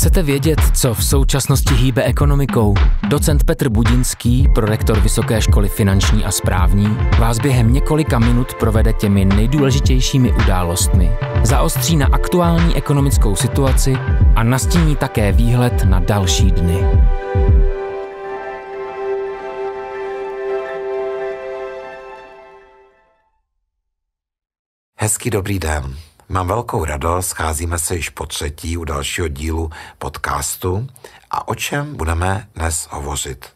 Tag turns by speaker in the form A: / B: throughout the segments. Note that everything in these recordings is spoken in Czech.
A: Chcete vědět, co v současnosti hýbe ekonomikou? Docent Petr Budinský, prorektor Vysoké školy finanční a správní, vás během několika minut provede těmi nejdůležitějšími událostmi. Zaostří na aktuální ekonomickou situaci a nastíní také výhled na další dny. Hezký dobrý den. Mám velkou radost, scházíme se již po třetí u dalšího dílu podcastu a o čem budeme dnes hovořit?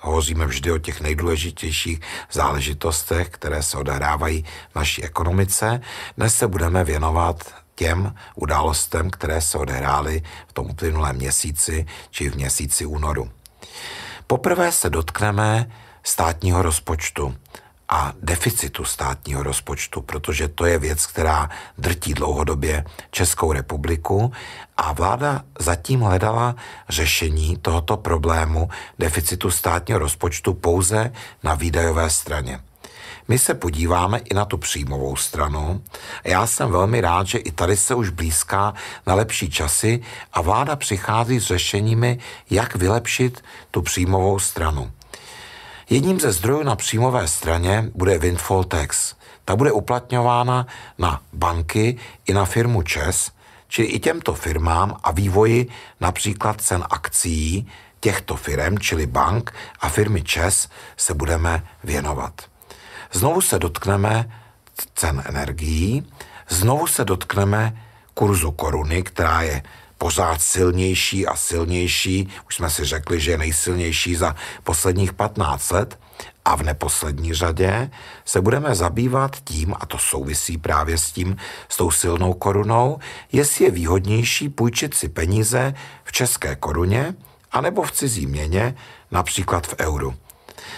A: Hovoříme vždy o těch nejdůležitějších záležitostech, které se odehrávají v naší ekonomice. Dnes se budeme věnovat těm událostem, které se odehrály v tom uplynulém měsíci či v měsíci únoru. Poprvé se dotkneme státního rozpočtu a deficitu státního rozpočtu, protože to je věc, která drtí dlouhodobě Českou republiku a vláda zatím hledala řešení tohoto problému deficitu státního rozpočtu pouze na výdajové straně. My se podíváme i na tu příjmovou stranu. Já jsem velmi rád, že i tady se už blízká na lepší časy a vláda přichází s řešeními, jak vylepšit tu příjmovou stranu. Jedním ze zdrojů na příjmové straně bude windfall tax. Ta bude uplatňována na banky i na firmu ČES, či i těmto firmám a vývoji například cen akcí těchto firm, čili bank a firmy ČES, se budeme věnovat. Znovu se dotkneme cen energií, znovu se dotkneme kurzu koruny, která je pořád silnější a silnější. Už jsme si řekli, že je nejsilnější za posledních 15 let. A v neposlední řadě se budeme zabývat tím, a to souvisí právě s tím, s tou silnou korunou, jestli je výhodnější půjčit si peníze v české koruně anebo v cizí měně, například v euru.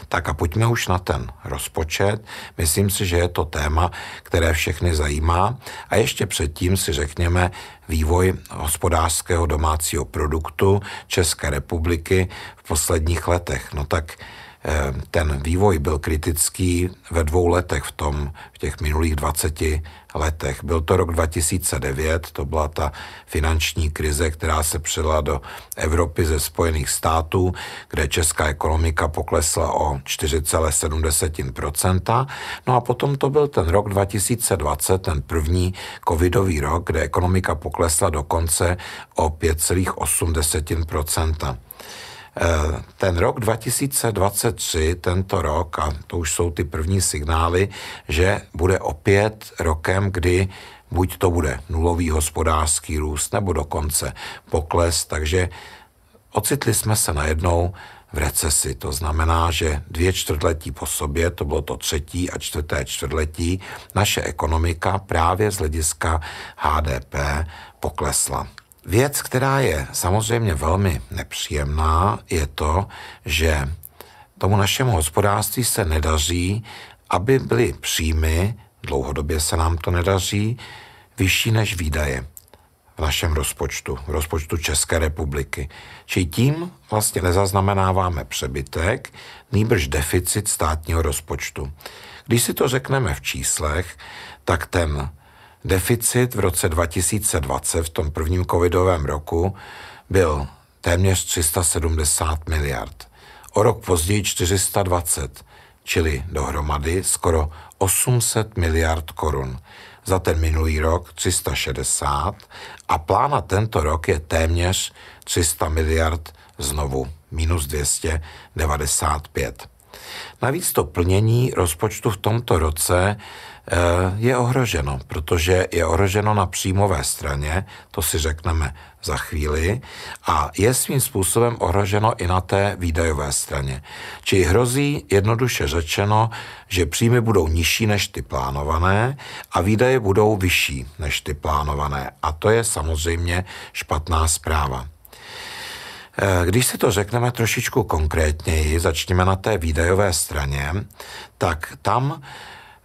A: Tak a pojďme už na ten rozpočet. Myslím si, že je to téma, které všechny zajímá. A ještě předtím si řekněme vývoj hospodářského domácího produktu České republiky v posledních letech. No tak Eh, ten vývoj byl kritický ve dvou letech v tom, v těch minulých 20 letech. Byl to rok 2009, to byla ta finanční krize, která se přidala do Evropy ze Spojených států, kde česká ekonomika poklesla o 4,7%. No a potom to byl ten rok 2020, ten první covidový rok, kde ekonomika poklesla dokonce o 5,8%. Eh, ten rok 2023, tento rok, a to už jsou ty první signály, že bude opět rokem, kdy buď to bude nulový hospodářský růst, nebo dokonce pokles, takže ocitli jsme se najednou v recesi. To znamená, že dvě čtvrtletí po sobě, to bylo to třetí a čtvrté čtvrtletí, naše ekonomika právě z hlediska HDP poklesla. Věc, která je samozřejmě velmi nepříjemná, je to, že tomu našemu hospodářství se nedaří, aby byly příjmy, dlouhodobě se nám to nedaří, vyšší než výdaje v našem rozpočtu, v rozpočtu České republiky. Čili tím vlastně nezaznamenáváme přebytek, nýbrž deficit státního rozpočtu. Když si to řekneme v číslech, tak ten Deficit v roce 2020, v tom prvním covidovém roku, byl téměř 370 miliard. O rok později 420, čili dohromady skoro 800 miliard korun. Za ten minulý rok 360 a plán na tento rok je téměř 300 miliard znovu, minus 295. Navíc to plnění rozpočtu v tomto roce eh, je ohroženo, protože je ohroženo na příjmové straně, to si řekneme za chvíli, a je svým způsobem ohroženo i na té výdajové straně. Či hrozí jednoduše řečeno, že příjmy budou nižší než ty plánované a výdaje budou vyšší než ty plánované. A to je samozřejmě špatná zpráva. Eh, když si to řekneme trošičku konkrétněji, začněme na té výdajové straně, tak tam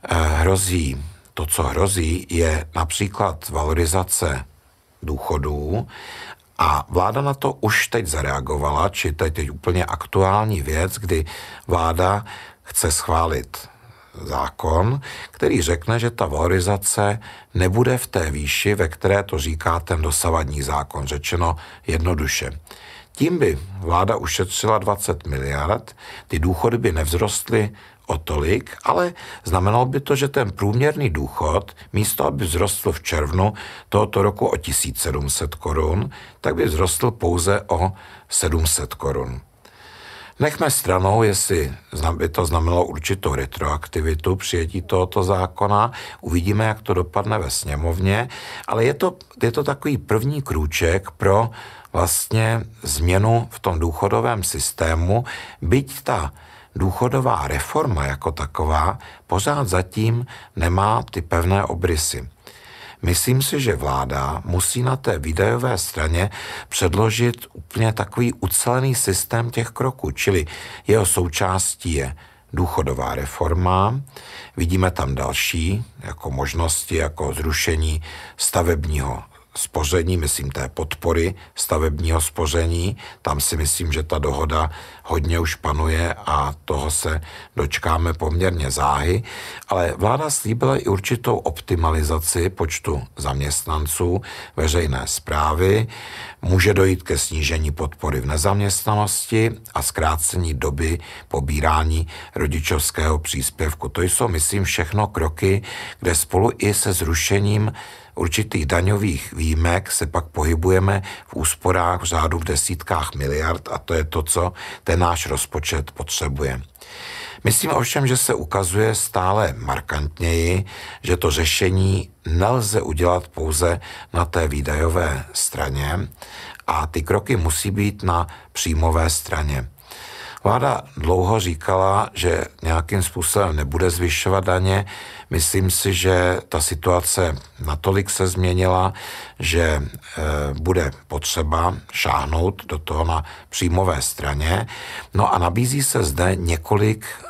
A: eh, hrozí, to, co hrozí, je například valorizace důchodů a vláda na to už teď zareagovala, či to je teď úplně aktuální věc, kdy vláda chce schválit zákon, který řekne, že ta valorizace nebude v té výši, ve které to říká ten dosavadní zákon, řečeno jednoduše. Tím by vláda ušetřila 20 miliard, ty důchody by nevzrostly o tolik, ale znamenalo by to, že ten průměrný důchod, místo aby vzrostl v červnu tohoto roku o 1700 korun, tak by vzrostl pouze o 700 korun. Nechme stranou, jestli by to znamenalo určitou retroaktivitu přijetí tohoto zákona. Uvidíme, jak to dopadne ve sněmovně, ale je to, je to takový první krůček pro vlastně změnu v tom důchodovém systému, byť ta důchodová reforma jako taková pořád zatím nemá ty pevné obrysy. Myslím si, že vláda musí na té výdajové straně předložit úplně takový ucelený systém těch kroků, čili jeho součástí je důchodová reforma, vidíme tam další jako možnosti, jako zrušení stavebního spoření, myslím té podpory stavebního spoření. Tam si myslím, že ta dohoda hodně už panuje a toho se dočkáme poměrně záhy. Ale vláda slíbila i určitou optimalizaci počtu zaměstnanců veřejné zprávy. Může dojít ke snížení podpory v nezaměstnanosti a zkrácení doby pobírání rodičovského příspěvku. To jsou, myslím, všechno kroky, kde spolu i se zrušením určitých daňových výjimek se pak pohybujeme v úsporách v řádu v desítkách miliard a to je to, co ten náš rozpočet potřebuje. Myslím ovšem, že se ukazuje stále markantněji, že to řešení nelze udělat pouze na té výdajové straně a ty kroky musí být na příjmové straně. Vláda dlouho říkala, že nějakým způsobem nebude zvyšovat daně. Myslím si, že ta situace natolik se změnila, že e, bude potřeba šáhnout do toho na příjmové straně. No a nabízí se zde několik e,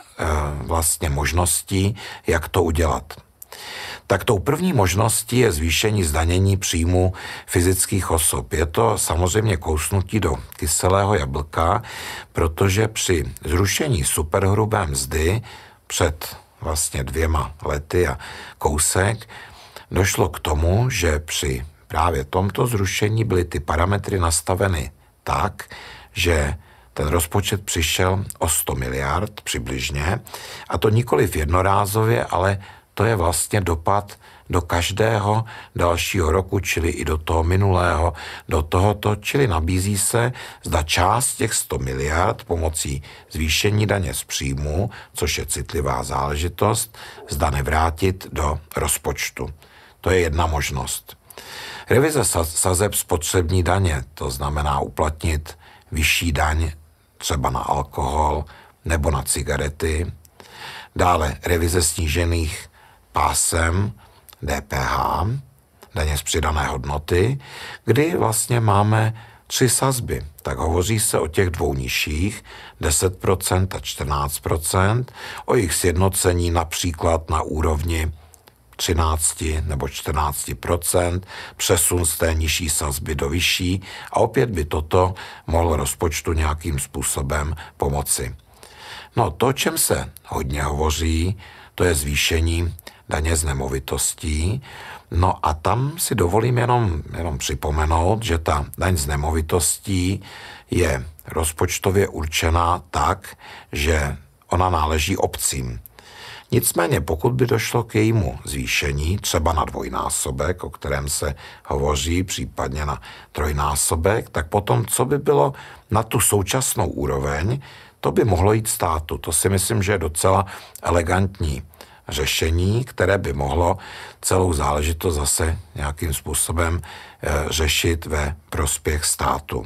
A: vlastně možností, jak to udělat tak tou první možností je zvýšení zdanění příjmu fyzických osob. Je to samozřejmě kousnutí do kyselého jablka, protože při zrušení superhrubé mzdy před vlastně dvěma lety a kousek došlo k tomu, že při právě tomto zrušení byly ty parametry nastaveny tak, že ten rozpočet přišel o 100 miliard přibližně, a to nikoli v jednorázově, ale to je vlastně dopad do každého dalšího roku, čili i do toho minulého, do tohoto, čili nabízí se, zda část těch 100 miliard pomocí zvýšení daně z příjmu, což je citlivá záležitost, zda nevrátit do rozpočtu. To je jedna možnost. Revize sazeb spotřební daně, to znamená uplatnit vyšší daň třeba na alkohol nebo na cigarety, dále revize snížených pásem DPH, daně z přidané hodnoty, kdy vlastně máme tři sazby. Tak hovoří se o těch dvou nižších, 10% a 14%, o jejich sjednocení například na úrovni 13 nebo 14 přesun z té nižší sazby do vyšší a opět by toto mohlo rozpočtu nějakým způsobem pomoci. No to, o čem se hodně hovoří, to je zvýšení daně z nemovitostí. No a tam si dovolím jenom, jenom připomenout, že ta daň z nemovitostí je rozpočtově určená tak, že ona náleží obcím. Nicméně, pokud by došlo k jejímu zvýšení, třeba na dvojnásobek, o kterém se hovoří, případně na trojnásobek, tak potom, co by bylo na tu současnou úroveň, to by mohlo jít státu. To si myslím, že je docela elegantní řešení, které by mohlo celou záležitost zase nějakým způsobem eh, řešit ve prospěch státu.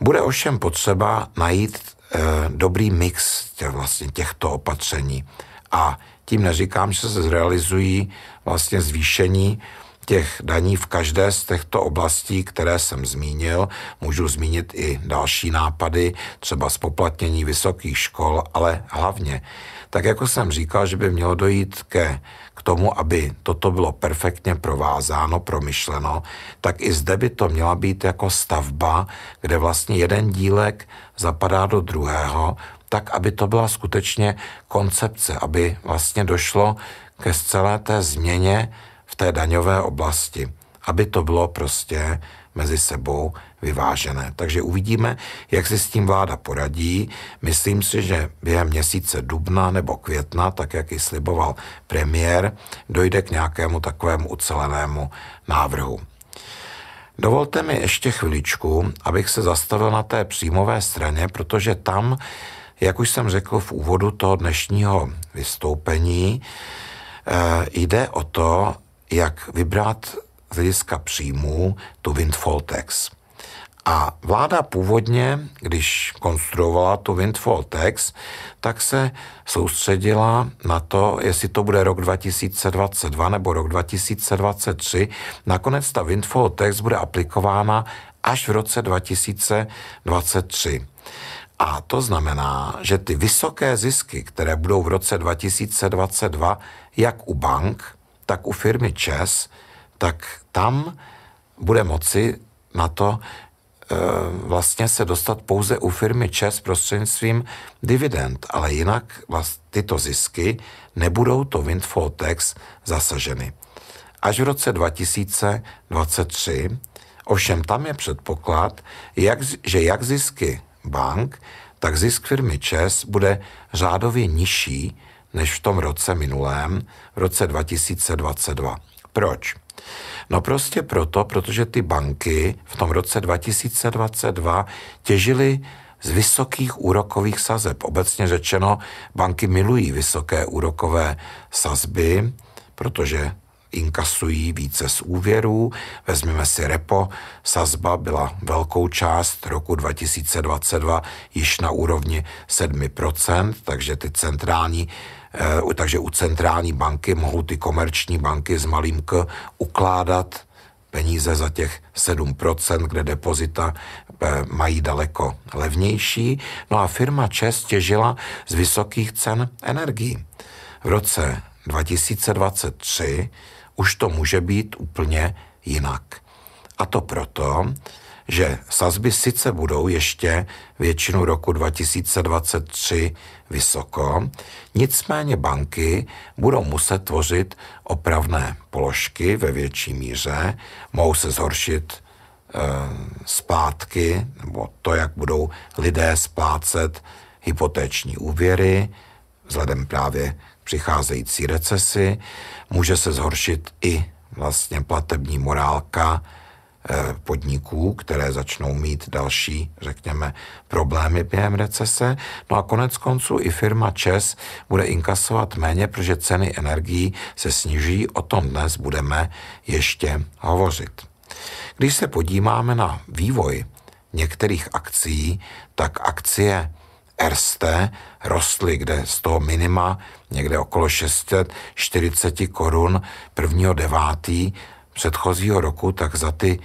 A: Bude ovšem potřeba najít eh, dobrý mix těch, vlastně těchto opatření. A tím neříkám, že se zrealizují vlastně zvýšení těch daní v každé z těchto oblastí, které jsem zmínil. Můžu zmínit i další nápady, třeba spoplatnění vysokých škol, ale hlavně, tak jako jsem říkal, že by mělo dojít ke, k tomu, aby toto bylo perfektně provázáno, promyšleno, tak i zde by to měla být jako stavba, kde vlastně jeden dílek zapadá do druhého, tak, aby to byla skutečně koncepce, aby vlastně došlo ke celé té změně té daňové oblasti, aby to bylo prostě mezi sebou vyvážené. Takže uvidíme, jak si s tím vláda poradí. Myslím si, že během měsíce dubna nebo května, tak jak ji sliboval premiér, dojde k nějakému takovému ucelenému návrhu. Dovolte mi ještě chviličku, abych se zastavil na té příjmové straně, protože tam, jak už jsem řekl v úvodu toho dnešního vystoupení, eh, jde o to, jak vybrat z hlediska příjmů tu windfall tax. A vláda původně, když konstruovala tu windfall tax, tak se soustředila na to, jestli to bude rok 2022 nebo rok 2023. Nakonec ta windfall tax bude aplikována až v roce 2023. A to znamená, že ty vysoké zisky, které budou v roce 2022, jak u bank, tak u firmy ČES, tak tam bude moci na to e, vlastně se dostat pouze u firmy ČES prostřednictvím dividend, ale jinak vlast, tyto zisky nebudou to windfall tax zasaženy. Až v roce 2023, ovšem tam je předpoklad, jak, že jak zisky bank, tak zisk firmy ČES bude řádově nižší než v tom roce minulém, v roce 2022. Proč? No prostě proto, protože ty banky v tom roce 2022 těžily z vysokých úrokových sazeb. Obecně řečeno, banky milují vysoké úrokové sazby, protože inkasují více z úvěrů. Vezmeme si repo, sazba byla velkou část roku 2022 již na úrovni 7%, takže ty centrální Eh, takže u centrální banky mohou ty komerční banky s malým k ukládat peníze za těch 7%, kde depozita eh, mají daleko levnější. No a firma ČES těžila z vysokých cen energií. V roce 2023 už to může být úplně jinak. A to proto, že sazby sice budou ještě většinu roku 2023 vysoko, nicméně banky budou muset tvořit opravné položky ve větší míře, mohou se zhoršit e, splátky, nebo to, jak budou lidé splácet hypotéční úvěry, vzhledem právě k přicházející recesi, může se zhoršit i vlastně platební morálka Eh, podniků, které začnou mít další, řekněme, problémy během recese. No a konec konců i firma ČES bude inkasovat méně, protože ceny energií se sniží. O tom dnes budeme ještě hovořit. Když se podíváme na vývoj některých akcí, tak akcie Erste rostly, kde z toho minima někde okolo 640 korun 1. 9 předchozího roku, tak za ty,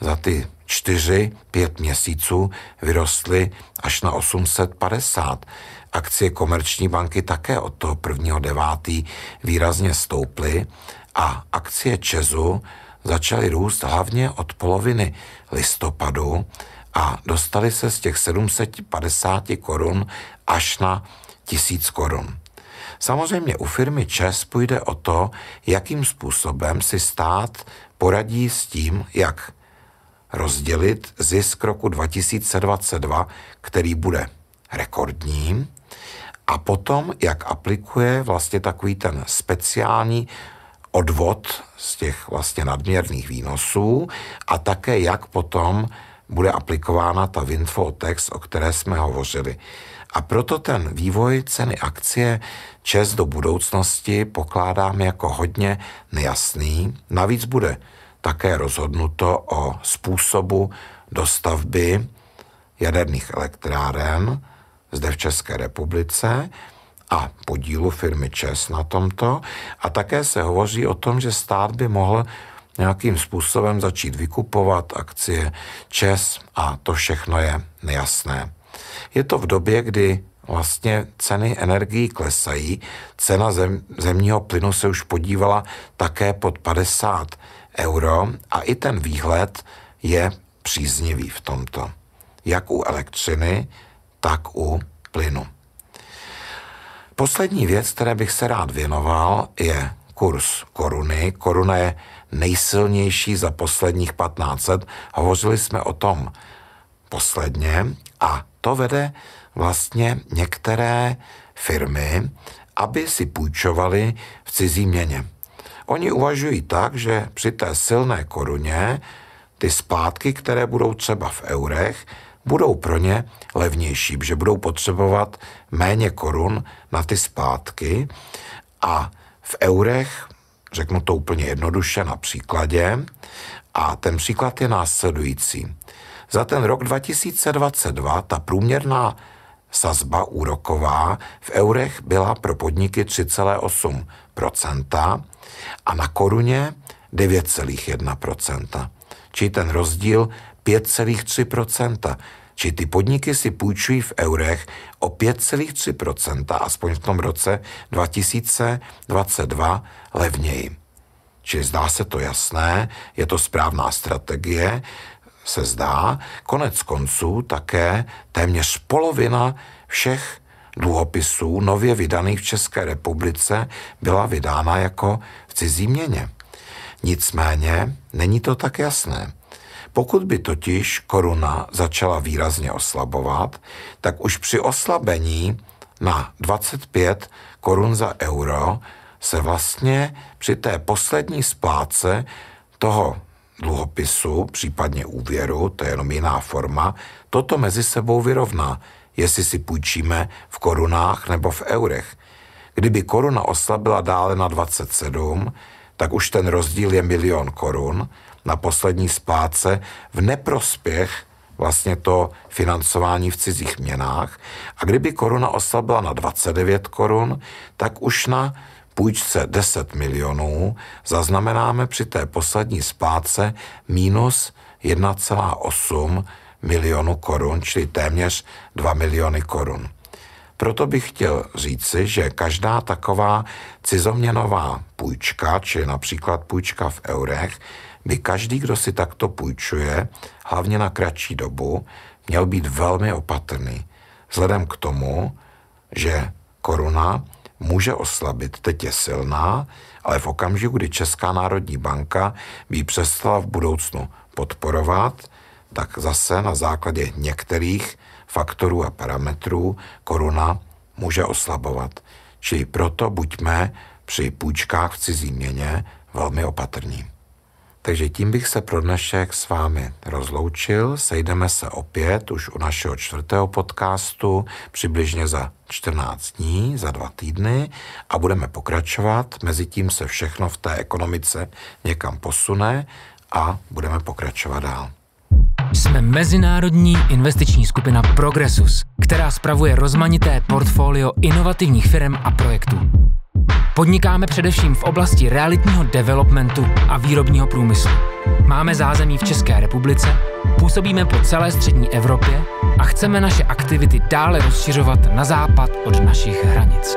A: za ty čtyři, pět měsíců vyrostly až na 850. Akcie komerční banky také od toho prvního devátý výrazně stouply a akcie Česu začaly růst hlavně od poloviny listopadu a dostali se z těch 750 korun až na 1000 korun. Samozřejmě u firmy ČES půjde o to, jakým způsobem si stát poradí s tím, jak rozdělit zisk roku 2022, který bude rekordním, a potom, jak aplikuje vlastně takový ten speciální odvod z těch vlastně nadměrných výnosů a také jak potom bude aplikována ta tax, o které jsme hovořili. A proto ten vývoj ceny akcie ČES do budoucnosti pokládám jako hodně nejasný. Navíc bude také rozhodnuto o způsobu dostavby jaderných elektráren zde v České republice a podílu firmy ČES na tomto. A také se hovoří o tom, že stát by mohl nějakým způsobem začít vykupovat akcie ČES a to všechno je nejasné. Je to v době, kdy vlastně ceny energií klesají. Cena zem, zemního plynu se už podívala také pod 50 euro a i ten výhled je příznivý v tomto. Jak u elektřiny, tak u plynu. Poslední věc, které bych se rád věnoval, je kurz koruny. Koruna je nejsilnější za posledních 15 let. Hovořili jsme o tom posledně a to vede vlastně některé firmy, aby si půjčovali v cizí měně. Oni uvažují tak, že při té silné koruně ty splátky, které budou třeba v eurech, budou pro ně levnější, že budou potřebovat méně korun na ty splátky a v eurech, řeknu to úplně jednoduše na příkladě, a ten příklad je následující. Za ten rok 2022 ta průměrná sazba úroková v eurech byla pro podniky 3,8 a na koruně 9,1 Či ten rozdíl 5,3 Či ty podniky si půjčují v eurech o 5,3 aspoň v tom roce 2022 levněji. Či zdá se to jasné, je to správná strategie, se zdá, konec konců také téměř polovina všech dluhopisů nově vydaných v České republice byla vydána jako v cizí měně. Nicméně není to tak jasné. Pokud by totiž koruna začala výrazně oslabovat, tak už při oslabení na 25 korun za euro se vlastně při té poslední spláce toho dluhopisu, případně úvěru, to je jenom jiná forma, toto mezi sebou vyrovná, jestli si půjčíme v korunách nebo v eurech. Kdyby koruna oslabila dále na 27, tak už ten rozdíl je milion korun na poslední splátce v neprospěch vlastně to financování v cizích měnách. A kdyby koruna oslabila na 29 korun, tak už na půjčce 10 milionů zaznamenáme při té poslední splátce minus 1,8 milionu korun, čili téměř 2 miliony korun. Proto bych chtěl říci, že každá taková cizoměnová půjčka, či například půjčka v eurech, by každý, kdo si takto půjčuje, hlavně na kratší dobu, měl být velmi opatrný. Vzhledem k tomu, že koruna může oslabit. Teď je silná, ale v okamžiku, kdy Česká národní banka by ji přestala v budoucnu podporovat, tak zase na základě některých faktorů a parametrů koruna může oslabovat. Čili proto buďme při půjčkách v cizí měně velmi opatrní. Takže tím bych se pro dnešek s vámi rozloučil. Sejdeme se opět už u našeho čtvrtého podcastu přibližně za 14 dní, za dva týdny a budeme pokračovat. Mezitím se všechno v té ekonomice někam posune a budeme pokračovat dál. Jsme mezinárodní investiční skupina Progressus, která spravuje rozmanité portfolio inovativních firm a projektů. Podnikáme především v oblasti realitního developmentu a výrobního průmyslu. Máme zázemí v České republice, působíme po celé střední Evropě a chceme naše aktivity dále rozšiřovat na západ od našich hranic.